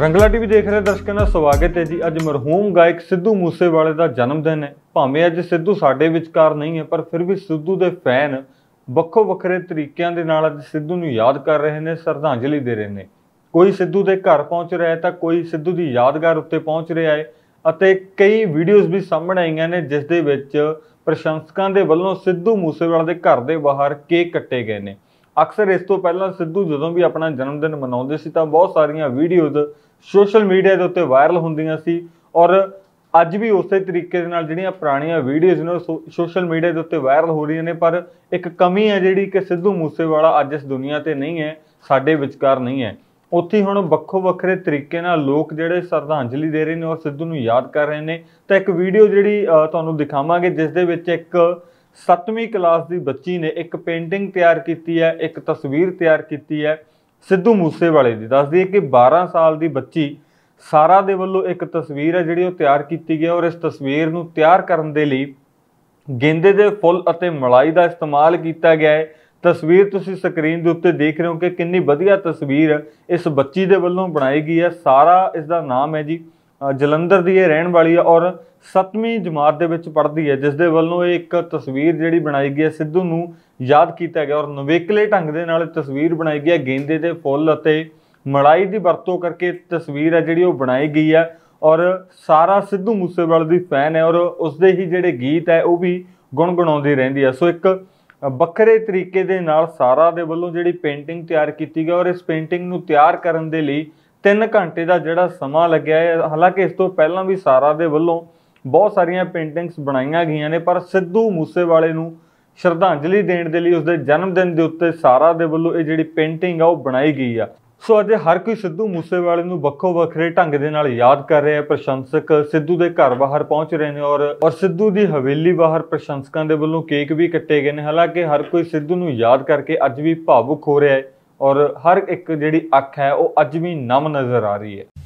ਰੰਗਲਾ TV ਦੇਖ ਰਹੇ ਦਰਸ਼ਕਾਂ ਦਾ ਸਵਾਗਤ ਹੈ ਜੀ ਅੱਜ ਮਰਹੂਮ ਗਾਇਕ ਸਿੱਧੂ ਮੂਸੇਵਾਲੇ ਦਾ ਜਨਮ ਦਿਨ ਹੈ ਭਾਵੇਂ ਅੱਜ ਸਿੱਧੂ ਸਾਡੇ ਵਿਚਕਾਰ ਨਹੀਂ ਹੈ ਪਰ ਫਿਰ ਵੀ ਸਿੱਧੂ ਦੇ ਫੈਨ ਵੱਖੋ ਵੱਖਰੇ ਤਰੀਕਿਆਂ ਦੇ ਨਾਲ ਅੱਜ ਸਿੱਧੂ ਨੂੰ ਯਾਦ ਕਰ ਰਹੇ ਨੇ ਸ਼ਰਧਾਂਜਲੀ ਦੇ ਰਹੇ ਨੇ ਕੋਈ ਸਿੱਧੂ ਦੇ ਘਰ ਪਹੁੰਚ ਰਿਹਾ ਹੈ ਤਾਂ ਕੋਈ ਸਿੱਧੂ ਦੀ ਯਾਦਗਾਰ ਉੱਤੇ ਪਹੁੰਚ ਰਿਹਾ ਹੈ ਅਤੇ ਕਈ ਵੀਡੀਓਜ਼ ਵੀ ਸਾਹਮਣੇ ਆਈਆਂ ਨੇ ਜਿਸ ਦੇ ਵਿੱਚ ਪ੍ਰਸ਼ੰਸਕਾਂ ਦੇ ਵੱਲੋਂ ਸਿੱਧੂ ਮੂਸੇਵਾਲੇ ਦੇ ਘਰ ਦੇ ਬਾਹਰ ਕੇਕ ਕੱਟੇ ਗਏ ਨੇ ਅਕਸਰ ਇਸ ਤੋਂ ਪਹਿਲਾਂ ਸਿੱਧੂ ਜਦੋਂ ਵੀ ਆਪਣਾ ਜਨਮ ਦਿਨ ਮਨਾਉਂਦੇ ਸੀ ਤਾਂ ਬਹੁਤ ਸਾਰੀਆਂ ਵੀਡੀਓਜ਼ ਸੋਸ਼ਲ ਮੀਡੀਆ ਦੇ ਉੱਤੇ ਵਾਇਰਲ ਹੁੰਦੀਆਂ ਸੀ ਔਰ ਅੱਜ ਵੀ ਉਸੇ ਤਰੀਕੇ ਦੇ ਨਾਲ ਜਿਹੜੀਆਂ ਪੁਰਾਣੀਆਂ ਵੀਡੀਓਜ਼ ਨੇ ਸੋਸ਼ਲ ਮੀਡੀਆ ਦੇ ਉੱਤੇ ਵਾਇਰਲ ਹੋ ਰਹੀਆਂ ਨੇ ਪਰ ਇੱਕ ਕਮੀ ਹੈ ਜਿਹੜੀ ਕਿ ਸਿੱਧੂ ਮੂਸੇਵਾਲਾ ਅੱਜ ਇਸ ਦੁਨੀਆ ਤੇ ਨਹੀਂ ਹੈ ਸਾਡੇ ਵਿਚਕਾਰ ਨਹੀਂ ਹੈ ਉੱਥੇ ਹੁਣ ਵੱਖੋ ਵੱਖਰੇ ਤਰੀਕੇ ਨਾਲ ਲੋਕ ਜਿਹੜੇ ਸਰਧਾਂਜਲੀ ਦੇ ਰਹੇ ਨੇ ਔਰ ਸਿੱਧੂ ਨੂੰ ਯਾਦ ਕਰ ਰਹੇ ਨੇ ਤਾਂ ਇੱਕ ਵੀਡੀਓ ਜਿਹੜੀ ਤੁਹਾਨੂੰ ਦਿਖਾਵਾਂਗੇ ਜਿਸ ਦੇ ਵਿੱਚ ਇੱਕ 7ਵੀਂ ਕਲਾਸ ਦੀ ਬੱਚੀ ਨੇ ਇੱਕ ਪੇਂਟਿੰਗ ਤਿਆਰ ਕੀਤੀ ਹੈ ਇੱਕ ਤਸਵੀਰ ਤਿਆਰ ਕੀਤੀ ਹੈ ਸਿੱਧੂ ਮੂਸੇਵਾਲੇ ਦੀ ਦੱਸਦੀ ਹੈ ਕਿ 12 ਸਾਲ ਦੀ ਬੱਚੀ ਸਾਰਾ ਦੇ ਵੱਲੋਂ ਇੱਕ ਤਸਵੀਰ ਹੈ ਜਿਹੜੀ ਉਹ ਤਿਆਰ ਕੀਤੀ ਗਈ ਔਰ ਇਸ ਤਸਵੀਰ ਨੂੰ ਤਿਆਰ ਕਰਨ ਦੇ ਲਈ ਗੇਂਦੇ ਦੇ ਫੁੱਲ ਅਤੇ ਮਲਾਈ ਦਾ ਇਸਤੇਮਾਲ ਕੀਤਾ ਗਿਆ ਹੈ ਤਸਵੀਰ ਤੁਸੀਂ ਸਕਰੀਨ ਦੇ ਉੱਤੇ ਦੇਖ ਰਹੇ ਹੋ ਕਿ ਕਿੰਨੀ ਵਧੀਆ ਤਸਵੀਰ ਇਸ ਬੱਚੀ ਦੇ ਵੱਲੋਂ ਬਣਾਈ ਗਈ ਹੈ ਸਾਰਾ ਇਸ ਦਾ ਨਾਮ ਹੈ ਜੀ ਜਲੰਧਰ ਦੀ ਇਹ ਰਹਿਣ ਵਾਲੀ ਹੈ ਔਰ 7ਵੀਂ ਜਮਾਤ ਦੇ ਵਿੱਚ ਪੜ੍ਹਦੀ ਹੈ ਜਿਸ ਦੇ ਵੱਲੋਂ ਇਹ ਇੱਕ ਤਸਵੀਰ ਜਿਹੜੀ ਬਣਾਈ ਗਈ ਹੈ ਸਿੱਧੂ ਨੂੰ ਯਾਦ ਕੀਤਾ ਗਿਆ ਔਰ ਨਵੇਕਲੇ ਢੰਗ ਦੇ ਨਾਲ ਤਸਵੀਰ ਬਣਾਈ ਗਈ ਹੈ ਗੇਂਦੇ ਦੇ ਫੁੱਲ ਅਤੇ ਮੜਾਈ ਦੀ ਵਰਤੋਂ ਕਰਕੇ ਤਸਵੀਰ ਹੈ ਜਿਹੜੀ ਉਹ ਬਣਾਈ ਗਈ ਹੈ ਔਰ ਸਾਰਾ ਸਿੱਧੂ ਮੂਸੇਵਾਲ ਦੀ ਫੈਨ ਹੈ ਔਰ ਉਸਦੇ ਹੀ ਜਿਹੜੇ ਗੀਤ ਹੈ ਉਹ ਵੀ ਗੁੰਗਣਾਉਂਦੀ ਰਹਿੰਦੀ ਹੈ ਸੋ ਇੱਕ ਵੱਖਰੇ ਤਰੀਕੇ ਦੇ ਨਾਲ ਸਾਰਾ ਦੇ ਵੱਲੋਂ ਜਿਹੜੀ ਪੇਂਟਿੰਗ ਤਿਆਰ ਕੀਤੀ ਗਈ ਔਰ ਇਸ ਪੇਂਟਿੰਗ ਨੂੰ ਤਿਆਰ ਕਰਨ ਦੇ ਲਈ 3 ਘੰਟੇ ਦਾ ਜਿਹੜਾ ਸਮਾਂ ਲੱਗਿਆ ਹੈ ਹਾਲਾਂਕਿ ਇਸ ਤੋਂ ਪਹਿਲਾਂ ਵੀ ਸਾਰਾ ਦੇ ਵੱਲੋਂ ਬਹੁਤ ਸਾਰੀਆਂ ਪੇਂਟਿੰਗਸ ਬਣਾਈਆਂ ਗਈਆਂ ਨੇ ਪਰ ਸਿੱਧੂ ਮੂਸੇਵਾਲੇ ਨੂੰ ਸ਼ਰਧਾਂਜਲੀ ਦੇਣ ਦੇ ਲਈ ਉਸਦੇ ਜਨਮ ਦਿਨ ਦੇ ਉੱਤੇ ਸਾਰਾ ਦੇ ਵੱਲੋਂ ਇਹ ਜਿਹੜੀ ਪੇਂਟਿੰਗ ਆ ਉਹ ਬਣਾਈ ਗਈ ਆ ਸੋ ਅੱਜ ਹਰ ਕੋਈ ਸਿੱਧੂ ਮੂਸੇਵਾਲੇ ਨੂੰ ਵੱਖੋ ਵੱਖਰੇ ਢੰਗ ਦੇ ਨਾਲ ਯਾਦ ਕਰ ਰਿਹਾ ਹੈ ਪ੍ਰਸ਼ੰਸਕ ਸਿੱਧੂ ਦੇ ਘਰ ਬਾਹਰ ਪਹੁੰਚ ਰਹੇ ਨੇ ਔਰ ਔਰ ਸਿੱਧੂ ਦੀ ਹਵੇਲੀ ਬਾਹਰ ਪ੍ਰਸ਼ੰਸਕਾਂ ਦੇ ਵੱਲੋਂ ਕੇਕ ਵੀ ਕੱਟੇ ਗਏ ਨੇ ਹਾਲਾਂਕਿ ਹਰ ਕੋਈ ਸਿੱਧੂ ਨੂੰ ਯਾਦ ਕਰਕੇ ਅੱਜ ਵੀ ਭਾਵੁਕ ਹੋ ਰਿਹਾ ਹੈ ਔਰ ਹਰ ਇੱਕ ਜਿਹੜੀ ਅੱਖ ਹੈ ਉਹ ਅੱਜ ਵੀ ਨਮ ਨਜ਼ਰ ਆ ਰਹੀ ਹੈ